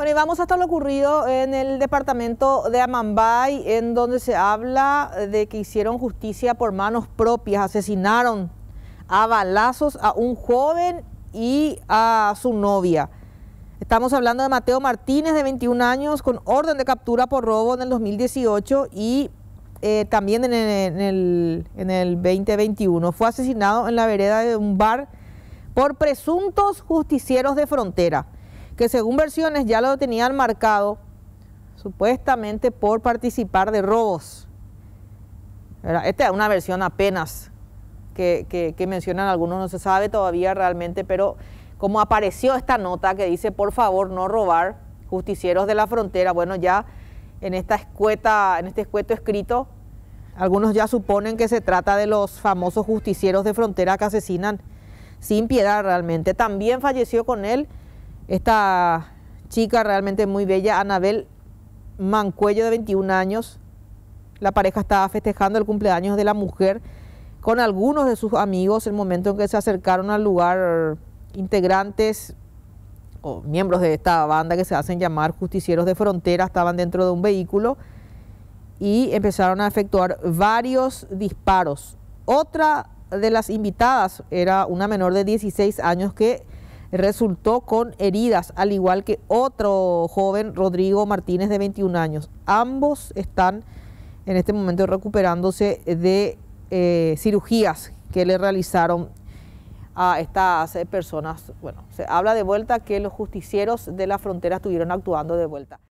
Bueno, y vamos hasta lo ocurrido en el departamento de Amambay, en donde se habla de que hicieron justicia por manos propias, asesinaron a balazos a un joven y a su novia. Estamos hablando de Mateo Martínez, de 21 años, con orden de captura por robo en el 2018 y eh, también en el 2021. Fue asesinado en la vereda de un bar por presuntos justicieros de frontera que según versiones ya lo tenían marcado supuestamente por participar de robos. Esta es una versión apenas que, que mencionan algunos, no se sabe todavía realmente, pero como apareció esta nota que dice, por favor, no robar, justicieros de la frontera, bueno, ya en esta escueta, en este escueto escrito, algunos ya suponen que se trata de los famosos justicieros de frontera que asesinan sin piedad realmente. También falleció con él esta chica realmente muy bella, Anabel Mancuello, de 21 años. La pareja estaba festejando el cumpleaños de la mujer con algunos de sus amigos. El momento en que se acercaron al lugar, integrantes o miembros de esta banda que se hacen llamar justicieros de frontera estaban dentro de un vehículo y empezaron a efectuar varios disparos. Otra de las invitadas era una menor de 16 años que resultó con heridas, al igual que otro joven, Rodrigo Martínez, de 21 años. Ambos están en este momento recuperándose de eh, cirugías que le realizaron a estas eh, personas. Bueno, se habla de vuelta que los justicieros de la frontera estuvieron actuando de vuelta.